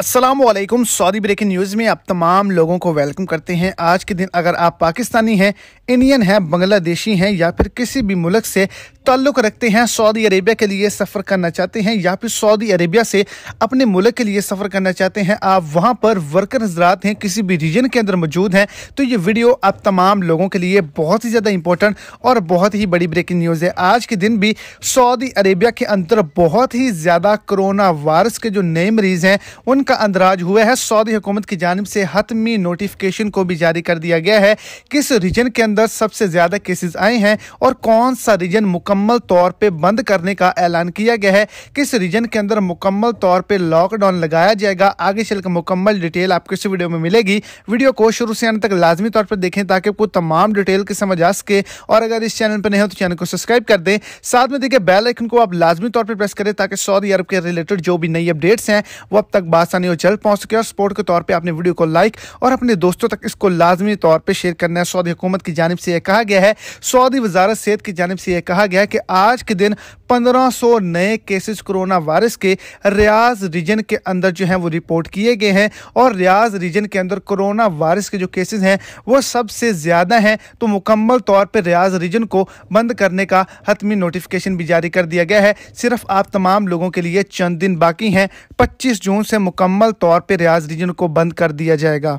Aslam Saudi breaking news में आप तमाम लोगों को वेलकम करते हैं आज के दिन अगर आप पाकिस्तानी हैं इंडियन हैं बांग्लादेशी हैं या फिर किसी भी मुल्क से ताल्लुक़ रखते हैं सऊदी अरेबिया के लिए सफ़र करना चाहते हैं या फिर सऊदी अरेबिया से अपने मुल्क के लिए सफ़र करना चाहते हैं आप वहाँ पर वर्कर हजरात हैं किसी भी रीजन के अंदर मौजूद हैं तो ये वीडियो आप तमाम लोगों के लिए बहुत ही ज़्यादा इंपॉर्टेंट और बहुत ही बड़ी ब्रेकिंग न्यूज़ है आज के दिन भी सऊदी अरेबिया के अंदर बहुत ही ज़्यादा कोरोना वायरस के जो नए मरीज़ हैं उन का अंदराज हुआ है सऊदी हुकूमत की जानब से हतमी नोटिफिकेशन को भी जारी कर दिया गया है किस रीजन के अंदर सबसे ज़्यादा केसेस आए हैं और कौन सा रीजन मुकम्मल तौर पर बंद करने का ऐलान किया गया है किस रीजन के अंदर मुकम्मल तौर पर लॉकडाउन लगाया जाएगा आगे चलकर मुकम्मल डिटेल आपको इस वीडियो में मिलेगी वीडियो को शुरू से अंत तक लाजमी तौर पर देखें ताकि आपको तमाम डिटेल की समझ आ सके और अगर इस चैनल पर नहीं हो तो चैनल को सब्सक्राइब कर दें साथ में देखिए बेल आइकन को आप लाजमी तौर पर प्रेस करें ताकि सऊदी अरब के रिलेटेड जो भी नई अपडेट्स हैं वो अब तक बात आसानी और जल्द पहुंच सके और सपोर्ट के तौर पर अपने वीडियो को लाइक और अपने दोस्तों तक इसको लाजमी तौर पर शेयर करना है सऊदी हुकूमत की जानब से यह कहा गया है सऊदी वजारत सेहत की जानब से यह कहा गया है कि आज के दिन पंद्रह सौ नए केसेज कोरोना वायरस के रियाज रीजन के अंदर जो है वो रिपोर्ट किए गए हैं और रियाज रीजन के अंदर कोरोना वायरस के जो केसेज हैं वो सबसे ज़्यादा हैं तो मुकम्मल तौर पर रियाज रीजन को बंद करने का हतमी नोटिफिकेशन भी जारी कर दिया गया है सिर्फ आप तमाम लोगों के लिए चंद दिन बाकी हैं पच्चीस जून से मुकम्मल मुकम्मल तौर पर रियाज रीजन को बंद कर दिया जाएगा